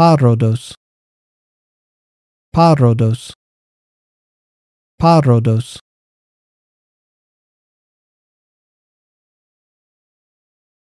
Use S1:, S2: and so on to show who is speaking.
S1: Parodos. Parodos. Parodos.